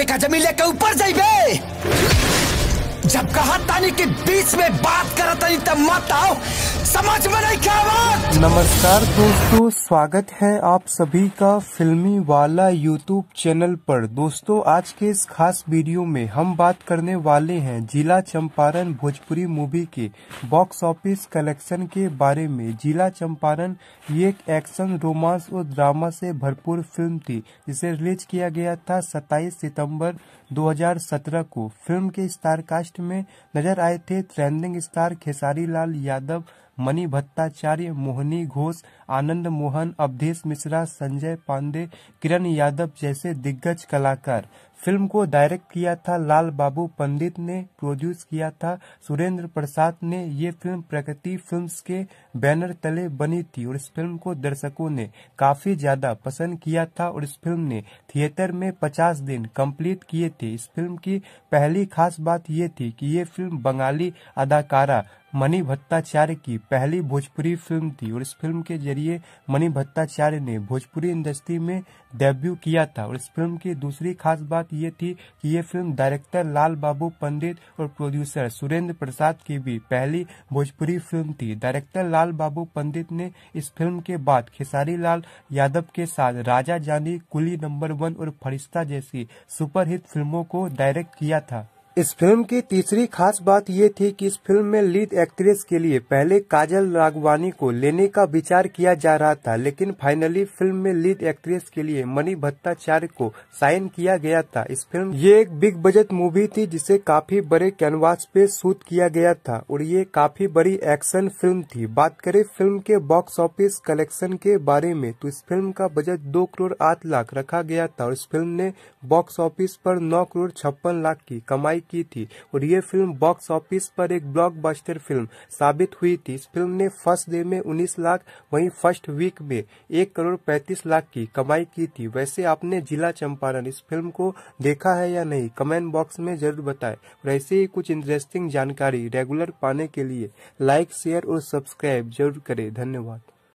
देखा जमीन लेके ऊपर जाइबे जब कहा तानी के बीच में बात करा तानी तब मत आओ समझ में नहीं क्या बात नमस्कार दोस्तों स्वागत है आप सभी का फिल्मी वाला यूट्यूब चैनल पर दोस्तों आज के इस खास वीडियो में हम बात करने वाले हैं जिला चंपारण भोजपुरी मूवी के बॉक्स ऑफिस कलेक्शन के बारे में जिला चंपारण ये एक एक्शन रोमांस और ड्रामा से भरपूर फिल्म थी जिसे रिलीज किया गया था 27 सितम्बर दो को फिल्म के स्टारकास्ट लिस्ट में नजर आए थे ट्रेंडिंग स्टार खेसारी लाल यादव मणि भट्टाचार्य मोहनी घोष आनंद मोहन अवधेश मिश्रा संजय पांडे किरण यादव जैसे दिग्गज कलाकार फिल्म को डायरेक्ट किया था लाल बाबू पंडित ने प्रोड्यूस किया था सुरेंद्र प्रसाद ने ये फिल्म प्रगति फिल्म्स के बैनर तले बनी थी और इस फिल्म को दर्शकों ने काफी ज्यादा पसंद किया था और इस फिल्म ने थिएटर में 50 दिन कंप्लीट किए थे इस फिल्म की पहली खास बात ये थी कि ये फिल्म बंगाली अदाकारा मणि भट्टाचार्य की पहली भोजपुरी फिल्म थी और इस फिल्म के जरिए मणि भट्टाचार्य ने भोजपुरी इंडस्ट्री में डेब्यू किया था और इस फिल्म की दूसरी खास बात यह थी कि ये फिल्म डायरेक्टर लाल बाबू पंडित और प्रोड्यूसर सुरेंद्र प्रसाद की भी पहली भोजपुरी फिल्म थी डायरेक्टर लाल बाबू पंडित ने इस फिल्म के बाद खेसारी लाल यादव के साथ राजा जानी कुली नंबर वन और फरिश्ता जैसी सुपरहिट फिल्मों को डायरेक्ट किया था इस फिल्म की तीसरी खास बात ये थी कि इस फिल्म में लीड एक्ट्रेस के लिए पहले काजल रागवानी को लेने का विचार किया जा रहा था लेकिन फाइनली फिल्म में लीड एक्ट्रेस के लिए मनी भट्टाचार्य को साइन किया गया था इस फिल्म ये एक बिग बजट मूवी थी जिसे काफी बड़े कैनवास पे शूट किया गया था और ये काफी बड़ी एक्शन फिल्म थी बात करे फिल्म के बॉक्स ऑफिस कलेक्शन के बारे में तो इस फिल्म का बजट दो करोड़ आठ लाख रखा गया था और इस फिल्म ने बॉक्स ऑफिस आरोप नौ करोड़ छप्पन लाख की कमाई की थी और ये फिल्म बॉक्स ऑफिस पर एक ब्लॉकबस्टर फिल्म साबित हुई थी इस फिल्म ने फर्स्ट डे में 19 लाख वहीं फर्स्ट वीक में एक करोड़ पैंतीस लाख की कमाई की थी वैसे आपने जिला चंपारण इस फिल्म को देखा है या नहीं कमेंट बॉक्स में जरूर बताए और ऐसे ही कुछ इंटरेस्टिंग जानकारी रेगुलर पाने के लिए लाइक शेयर और सब्सक्राइब जरूर करे धन्यवाद